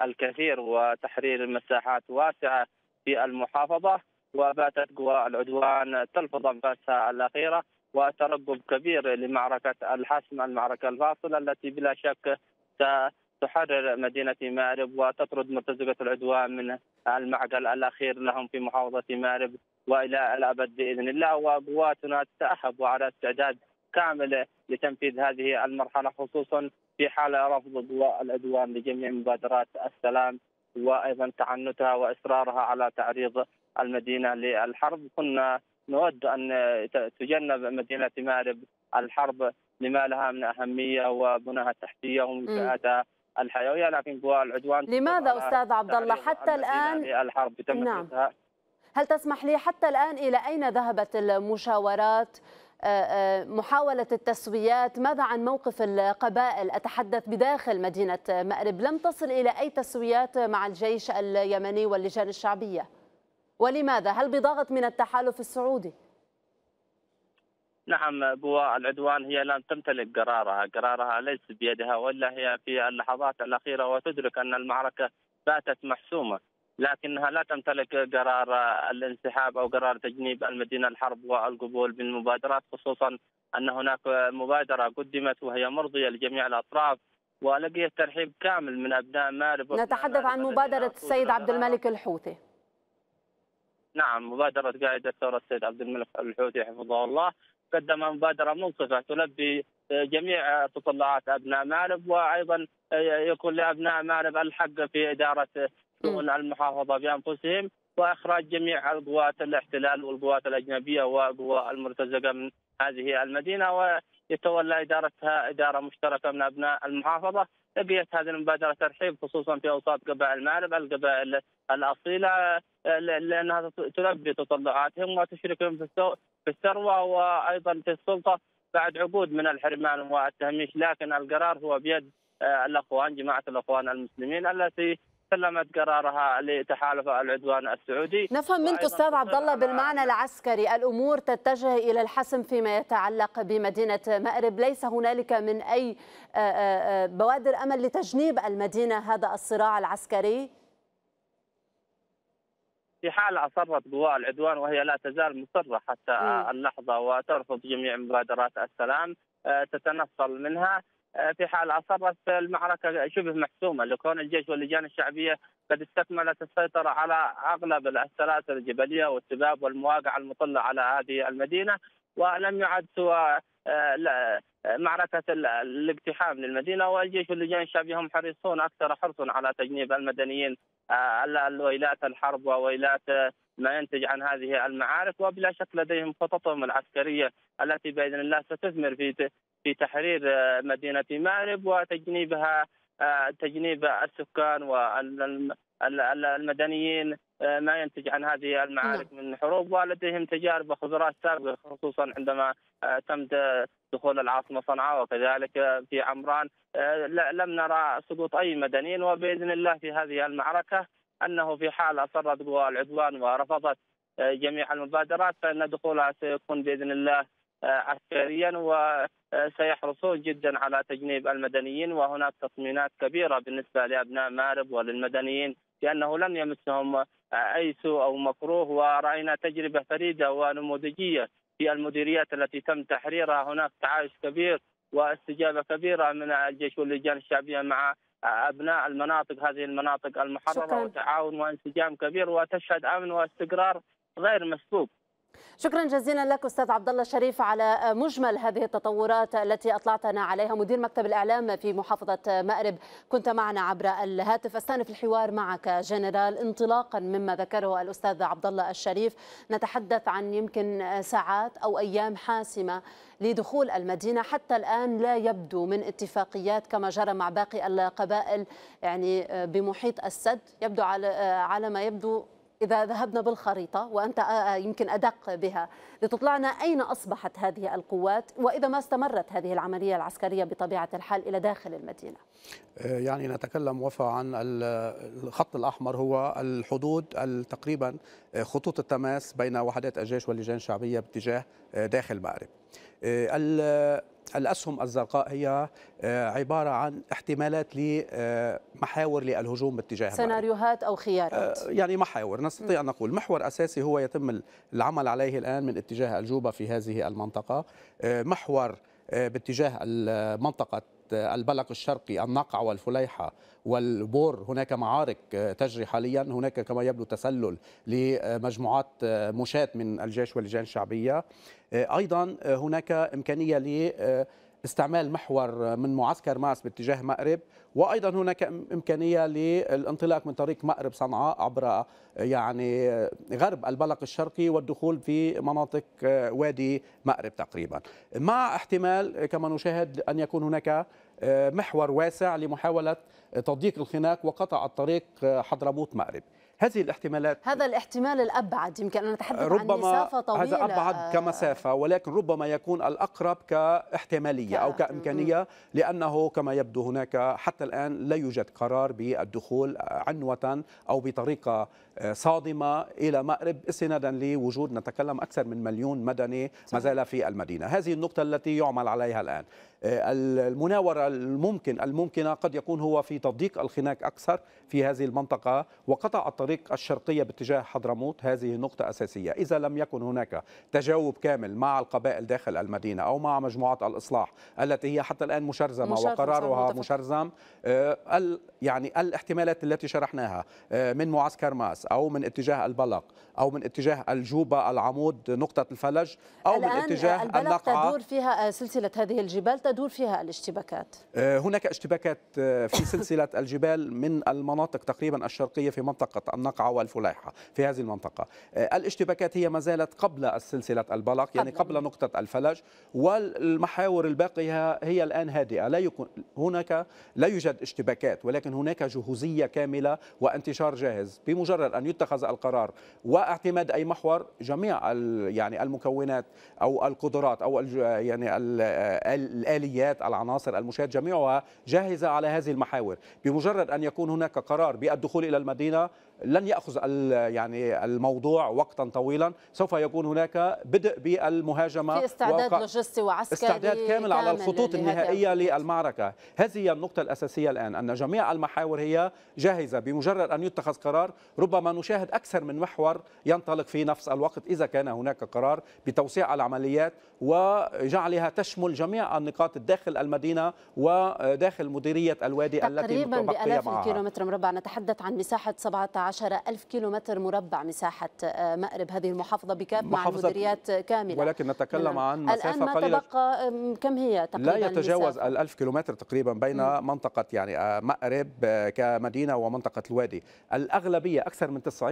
الكثير وتحرير مساحات واسعة في المحافظة وباتت قوى العدوان تلفظ أنفاسها الأخيرة وترقب كبير لمعركة الحسم المعركة الفاصلة التي بلا شك ستحرر مدينة مارب وتطرد مرتزقة العدوان من المعقل الأخير لهم في محافظة مارب وإلى الأبد بإذن الله وقواتنا تتأهب وعلى استعداد كامله لتنفيذ هذه المرحله خصوصا في حال رفض العدوان لجميع مبادرات السلام وايضا تعنتها واصرارها على تعريض المدينه للحرب كنا نود ان تجنب مدينه مارب الحرب لما لها من اهميه وبناها التحتيه ومنشاتها الحيويه لكن قوى العدوان لماذا استاذ عبد الله حتى الان الحرب نعم. هل تسمح لي حتى الان الى اين ذهبت المشاورات آه، آه، محاولة التسويات ماذا عن موقف القبائل أتحدث بداخل مدينة مأرب لم تصل إلى أي تسويات مع الجيش اليمني واللجان الشعبية ولماذا هل بضغط من التحالف السعودي نعم بوا العدوان هي لم تمتلك قرارها قرارها ليس بيدها ولا هي في اللحظات الأخيرة وتدرك أن المعركة باتت محسومة لكنها لا تمتلك قرار الانسحاب او قرار تجنيب المدينه الحرب والقبول بالمبادرات خصوصا ان هناك مبادره قدمت وهي مرضيه لجميع الاطراف ولقيت ترحيب كامل من ابناء مارب نتحدث عن مبادره السيد عبد الملك الحوثي نعم مبادرة قائد الثورة السيد عبد الملك الحوثي حفظه الله قدم مبادرة منصفة تلبي جميع تطلعات أبناء مارب وأيضا يكون لابناء مارب الحق في اداره شؤون المحافظه بانفسهم واخراج جميع القوات الاحتلال والقوات الاجنبيه والقوى المرتزقه من هذه المدينه ويتولى ادارتها اداره مشتركه من ابناء المحافظه بقيت هذه المبادره ترحيب خصوصا في اوساط قبائل مارب القبائل الاصيله لانها تلبي تطلعاتهم وتشركهم في الثروه وايضا في السلطه بعد عقود من الحرمان والتهميش لكن القرار هو بيد الاخوان جماعه الاخوان المسلمين التي سلمت قرارها لتحالف العدوان السعودي نفهم منك استاذ عبد الله بالمعنى العسكري الامور تتجه الى الحسم فيما يتعلق بمدينه مأرب ليس هنالك من اي آه، آه، آه، بوادر امل لتجنيب المدينه هذا الصراع العسكري في حال اصرت قوى العدوان وهي لا تزال مصره حتى اللحظه وترفض جميع مبادرات السلام تتنصل منها آه، في حال اصرت المعركه شبه محسومه لكون الجيش واللجان الشعبيه قد استكملت السيطره على اغلب السلاسل الجبليه والسباب والمواقع المطله على هذه المدينه ولم يعد سوى آه، معركة الاقتحام للمدينة والجيش واللجان الشعبية هم حريصون أكثر حرصا على تجنيب المدنيين آه، الويلات الحرب وويلات ما ينتج عن هذه المعارك وبلا شك لديهم خططهم العسكرية التي بإذن الله ستثمر في في تحرير آه، مدينة مأرب وتجنيبها آه، تجنيب السكان والمدنيين آه، ما ينتج عن هذه المعارك نعم. من حروب ولديهم تجارب وخبرات سابقه خصوصا عندما تم دخول العاصمه صنعاء وكذلك في عمران لم نرى سقوط اي مدنيين وباذن الله في هذه المعركه انه في حال اصرت قوى العدوان ورفضت جميع المبادرات فان دخولها سيكون باذن الله آه، عسكريا وسيحرصون جدا على تجنيب المدنيين وهناك تطمينات كبيره بالنسبه لابناء مارب وللمدنيين بانه لن يمسهم آه، اي سوء او مكروه وراينا تجربه فريده ونموذجيه في المديريات التي تم تحريرها هناك تعايش كبير واستجابه كبيره من الجيش واللجان الشعبيه مع آه، ابناء المناطق هذه المناطق المحرره شكرا. وتعاون وانسجام كبير وتشهد امن واستقرار غير مسبوق شكرا جزيلا لك استاذ عبد الله الشريف على مجمل هذه التطورات التي اطلعتنا عليها مدير مكتب الاعلام في محافظه مأرب كنت معنا عبر الهاتف استانف الحوار معك جنرال انطلاقا مما ذكره الاستاذ عبد الله الشريف نتحدث عن يمكن ساعات او ايام حاسمه لدخول المدينه حتى الان لا يبدو من اتفاقيات كما جرى مع باقي القبائل يعني بمحيط السد يبدو على على ما يبدو إذا ذهبنا بالخريطة وأنت آه، آه، يمكن أدق بها لتطلعنا أين أصبحت هذه القوات وإذا ما استمرت هذه العملية العسكرية بطبيعة الحال إلى داخل المدينة آه، يعني نتكلم وفا عن الخط الأحمر هو الحدود تقريبا خطوط التماس بين وحدات الجيش واللجان الشعبية باتجاه داخل مأرب الأسهم الزرقاء هي آه، عبارة عن احتمالات لمحاور للهجوم باتجاه سيناريوهات أو خيارات آه، يعني محاور نستطيع أن نقول محور أساسي هو يتم العمل عليه الآن من اتجاه الجوبة في هذه المنطقة آه، محور باتجاه منطقة البلق الشرقي النقع والفليحة والبور هناك معارك تجري حاليا هناك كما يبدو تسلل لمجموعات مشاة من الجيش واللجان الشعبية أيضا هناك إمكانية ل استعمال محور من معسكر ماس باتجاه مأرب وايضا هناك امكانيه للانطلاق من طريق مأرب صنعاء عبر يعني غرب البلق الشرقي والدخول في مناطق وادي مأرب تقريبا مع احتمال كما نشاهد ان يكون هناك آه، محور واسع لمحاولة تضييق الخناق وقطع الطريق آه، حضرموت مأرب هذه الاحتمالات هذا الاحتمال الأبعد يمكن أن نتحدث ربما عن مسافة طويلة هذا أبعد كمسافة ولكن ربما يكون الأقرب كاحتمالية ك... أو كإمكانية لأنه كما يبدو هناك حتى الآن لا يوجد قرار بالدخول عنوة أو بطريقة آه، صادمة إلى مأرب استنادا لوجود نتكلم أكثر من مليون مدني ما زال في المدينة هذه النقطة التي يعمل عليها الآن آه، المناورة الممكن الممكنة قد يكون هو في تضييق الخناق أكثر في هذه المنطقة وقطع الطريق الطريق الشرقية باتجاه حضرموت هذه نقطة أساسية إذا لم يكن هناك تجاوب كامل مع القبائل داخل المدينة أو مع مجموعات الإصلاح التي هي حتى الآن مشرزمة مشرزم وقرارها مشرزم آه، يعني الاحتمالات التي شرحناها آه، من معسكر ماس أو من اتجاه البلق أو من اتجاه الجوبة العمود نقطة الفلج أو من اتجاه النقعة تدور فيها آه، سلسلة هذه الجبال تدور فيها الاشتباكات هناك اشتباكات في سلسلة الجبال من المناطق تقريبا الشرقية في منطقة النقعة والفليحة في هذه المنطقة آه، الاشتباكات هي ما زالت قبل السلسلة البلق يعني قبل نقطة الفلج والمحاور الباقية هي الآن هادئة لا يكون هناك لا يوجد اشتباكات ولكن هناك جهوزية كاملة وانتشار جاهز بمجرد أن يتخذ القرار واعتماد أي محور جميع يعني المكونات أو القدرات أو يعني الآليات العناصر المشاة جميعها جاهزة على هذه المحاور بمجرد أن يكون هناك قرار بالدخول إلى المدينة لن ياخذ يعني الموضوع وقتا طويلا سوف يكون هناك بدء بالمهاجمه في استعداد لوجستي وعسكري استعداد كامل, كامل على الخطوط النهائيه للمعركه هذه هي النقطه الاساسيه الان ان جميع المحاور هي جاهزه بمجرد ان يتخذ قرار ربما نشاهد اكثر من محور ينطلق في نفس الوقت اذا كان هناك قرار بتوسيع العمليات وجعلها تشمل جميع النقاط داخل المدينه وداخل مديريه الوادي التي تقريبا بألاف الكيلومتر مربع نتحدث عن مساحه 17 عشر ألف كيلومتر مربع مساحة آه، مأرب هذه المحافظة بكاب مع المديريات آه، كاملة ولكن نتكلم نعم. عن مسافة الآن ما قليلة تبقى كم هي تقريبا لا يتجاوز ال 1000 كيلومتر تقريبا بين م. منطقة يعني آه، مأرب كمدينة ومنطقة الوادي الأغلبية أكثر من 90%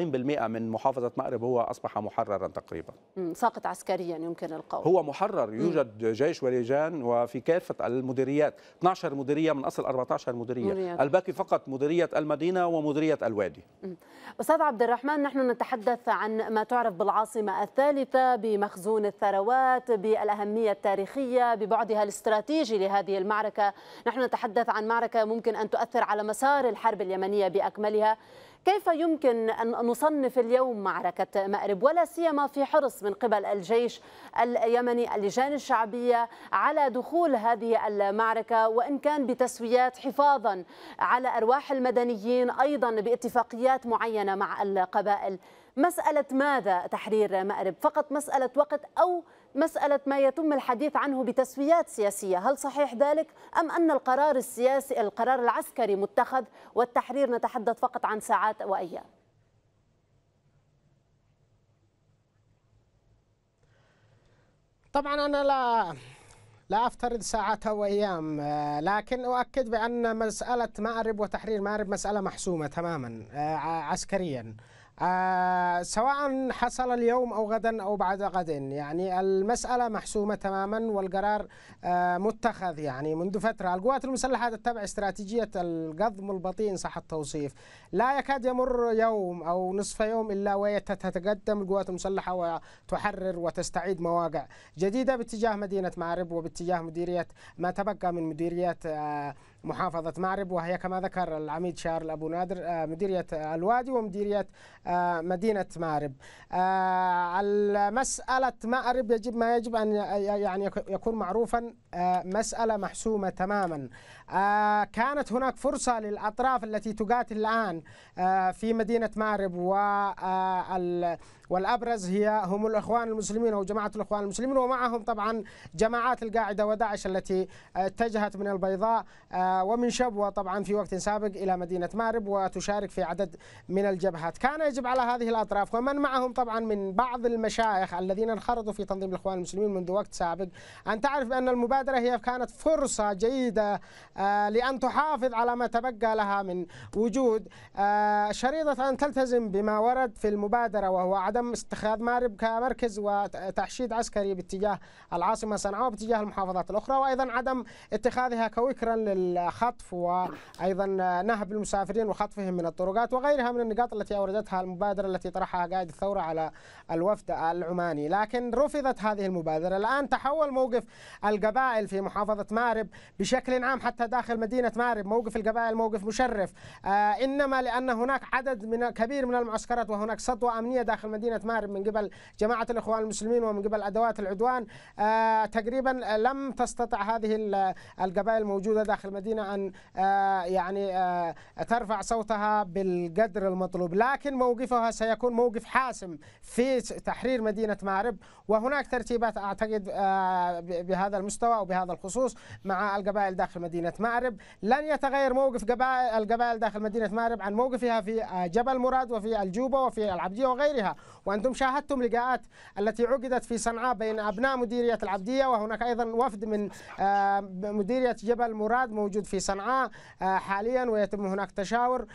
من محافظة مأرب هو أصبح محررا تقريبا ساقط عسكريا يمكن القول هو محرر يوجد م. جيش ولجان وفي كافة المديريات 12 مديرية من أصل 14 مديرية مدريات. الباقي فقط مديرية المدينة ومديرية الوادي م. أستاذ عبد الرحمن نحن نتحدث عن ما تعرف بالعاصمة الثالثة بمخزون الثروات بالأهمية التاريخية ببعدها الاستراتيجي لهذه المعركة نحن نتحدث عن معركة ممكن أن تؤثر على مسار الحرب اليمنية بأكملها كيف يمكن أن نصنف اليوم معركة مأرب ولا سيما في حرص من قبل الجيش اليمني اللجان الشعبية على دخول هذه المعركة وإن كان بتسويات حفاظا على أرواح المدنيين أيضا باتفاقيات معينة مع القبائل مسألة ماذا تحرير مأرب فقط مسألة وقت أو مسألة ما يتم الحديث عنه بتسويات سياسية هل صحيح ذلك أم أن القرار السياسي القرار العسكري متخذ والتحرير نتحدث فقط عن ساعات وأيام طبعا أنا لا لا أفترض ساعات أو أيام آه، لكن أؤكد بأن مسألة مأرب وتحرير مأرب مسألة محسومة تماما آه، عسكريا آه، سواء حصل اليوم أو غدا أو بعد غد يعني المسألة محسومة تماما والقرار آه، متخذ يعني منذ فترة القوات المسلحة تتبع استراتيجية القضم البطيء إن صح التوصيف لا يكاد يمر يوم أو نصف يوم إلا وتتقدم القوات المسلحة وتحرر وتستعيد مواقع جديدة باتجاه مدينة مارب وباتجاه مديرية ما تبقى من مديرية آه محافظة مأرب وهي كما ذكر العميد شارل أبو نادر آه، مديرية آه، الوادي ومديرية آه، مدينة مأرب مسألة مأرب يجب ما يجب أن يعني يكون معروفا مسألة محسومة تماما آه، كانت هناك فرصة للأطراف التي تقاتل الآن آه، في مدينة مارب آه، والأبرز هي هم الإخوان المسلمين أو جماعة الإخوان المسلمين ومعهم طبعا جماعات القاعدة وداعش التي اتجهت من البيضاء ومن شبوة طبعا في وقت سابق إلى مدينة مارب وتشارك في عدد من الجبهات كان يجب على هذه الأطراف ومن معهم طبعا من بعض المشايخ الذين انخرطوا في تنظيم الإخوان المسلمين منذ وقت سابق أن تعرف بأن المبادرة هي كانت فرصة جيدة آه، لأن تحافظ على ما تبقى لها من وجود آه، شريطة أن تلتزم بما ورد في المبادرة وهو عدم اتخاذ مارب كمركز وتحشيد عسكري باتجاه العاصمة صنعاء وباتجاه المحافظات الأخرى وأيضا عدم اتخاذها كوكرا للخطف وأيضا نهب المسافرين وخطفهم من الطرقات وغيرها من النقاط التي أوردتها المبادرة التي طرحها قائد الثورة على الوفد العماني لكن رفضت هذه المبادرة الآن تحول موقف القبائل في محافظة مارب بشكل عام حتى داخل مدينة مارب موقف القبائل موقف مشرف آه، إنما لأن هناك عدد من كبير من المعسكرات وهناك سطوة أمنية داخل مدينة مارب من قبل جماعة الإخوان المسلمين ومن قبل أدوات العدوان آه، تقريبا لم تستطع هذه القبائل الموجودة داخل المدينة أن آه، يعني ترفع صوتها بالقدر المطلوب لكن موقفها سيكون موقف حاسم في تحرير مدينة مارب وهناك ترتيبات أعتقد بهذا المستوى وبهذا الخصوص مع القبائل داخل مدينة مدينة مأرب لن يتغير موقف قبائل القبائل داخل مدينة مأرب عن موقفها في آه، جبل مراد وفي الجوبة وفي العبدية وغيرها وأنتم شاهدتم لقاءات التي عقدت في صنعاء بين أبناء مديرية العبدية وهناك أيضا وفد من آه، مديرية جبل مراد موجود في صنعاء آه، حاليا ويتم هناك تشاور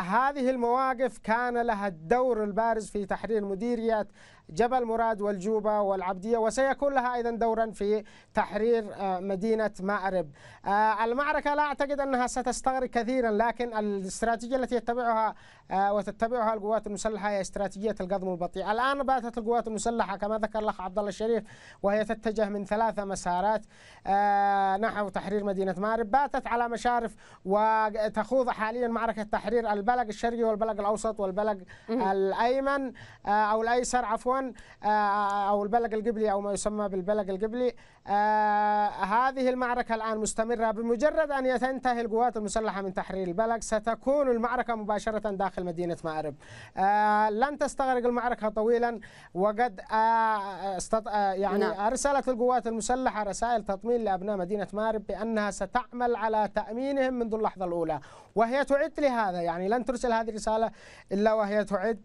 هذه المواقف كان لها الدور البارز في تحرير مديرية جبل مراد والجوبة والعبدية وسيكون لها أيضا دورا في تحرير آه، مدينة مأرب آه، المعركة لا أعتقد أنها ستستغرق كثيرا لكن الاستراتيجية التي يتبعها آه، وتتبعها القوات المسلحة هي استراتيجية القضم البطيء الآن باتت القوات المسلحة كما ذكر الأخ عبد الله الشريف وهي تتجه من ثلاثة مسارات نحو تحرير مدينة مأرب باتت على مشارف وتخوض حاليا معركة تحرير البلق الشرقي والبلق الأوسط والبلق الأيمن أو الأيسر عفوا آه، او البلق القبلي او ما يسمى بالبلق القبلي آه، هذه المعركة الآن مستمرة بمجرد أن تنتهي القوات المسلحة من تحرير البلد ستكون المعركة مباشرة داخل مدينة مأرب آه، لن تستغرق المعركة طويلا وقد آه، استط... يعني نعم. أرسلت القوات المسلحة رسائل تطمين لأبناء مدينة مأرب بأنها ستعمل على تأمينهم منذ اللحظة الأولى وهي تعد لهذا يعني لن ترسل هذه الرسالة إلا وهي تعد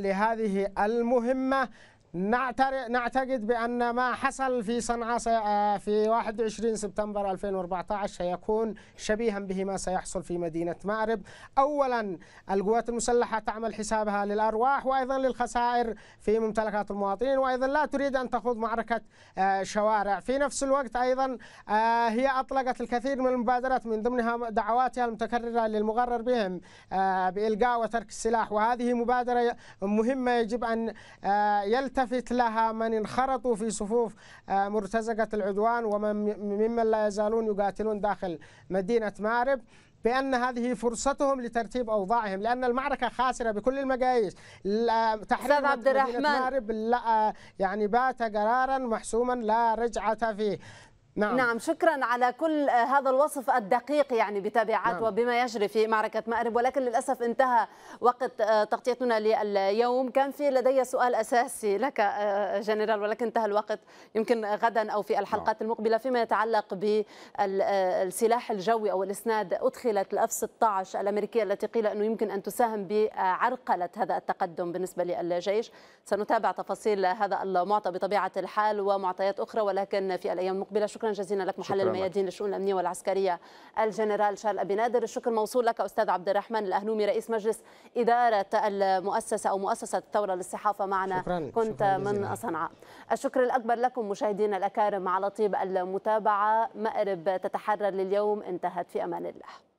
لهذه المهمة نعتقد بأن ما حصل في صنعاء آه، في 21 سبتمبر 2014 سيكون شبيها به ما سيحصل في مدينة مأرب أولا القوات المسلحة تعمل حسابها للأرواح وأيضا للخسائر في ممتلكات المواطنين وأيضا لا تريد أن تخوض معركة آه، شوارع في نفس الوقت أيضا آه، هي أطلقت الكثير من المبادرات من ضمنها دعواتها المتكررة للمغرر بهم بإلقاء وترك السلاح وهذه مبادرة مهمة يجب أن يلتف يلتفت لها من انخرطوا في صفوف آه، مرتزقة العدوان ومن ممن لا يزالون يقاتلون داخل مدينة مارب بأن هذه فرصتهم لترتيب أوضاعهم لأن المعركة خاسرة بكل المقاييس آه، تحرير عبد الرحمن مارب لا آه، يعني بات قرارا محسوما لا رجعة فيه نعم. نعم شكرا على كل آه، هذا الوصف الدقيق يعني بتبعات نعم. وبما يجري في معركة مأرب ولكن للأسف انتهى وقت آه، تغطيتنا لليوم كان في لدي سؤال أساسي لك آه، جنرال ولكن انتهى الوقت يمكن غدا أو في الحلقات نعم. المقبلة فيما يتعلق بالسلاح الجوي أو الإسناد أدخلت الأف 16 الأمريكية التي قيل أنه يمكن أن تساهم بعرقلة هذا التقدم بالنسبة للجيش سنتابع تفاصيل هذا المعطى بطبيعة الحال ومعطيات أخرى ولكن في الأيام المقبلة شكرا شكرا جزيلا لك محلل الميادين للشؤون الامنيه والعسكريه الجنرال شارل ابي نادر الشكر موصول لك استاذ عبد الرحمن الاهلومي رئيس مجلس اداره المؤسسه او مؤسسه الثوره للصحافه معنا شكرا. كنت شكرا من صنعاء الشكر الاكبر لكم مشاهدينا الاكارم على طيب المتابعه مأرب تتحرر لليوم انتهت في امان الله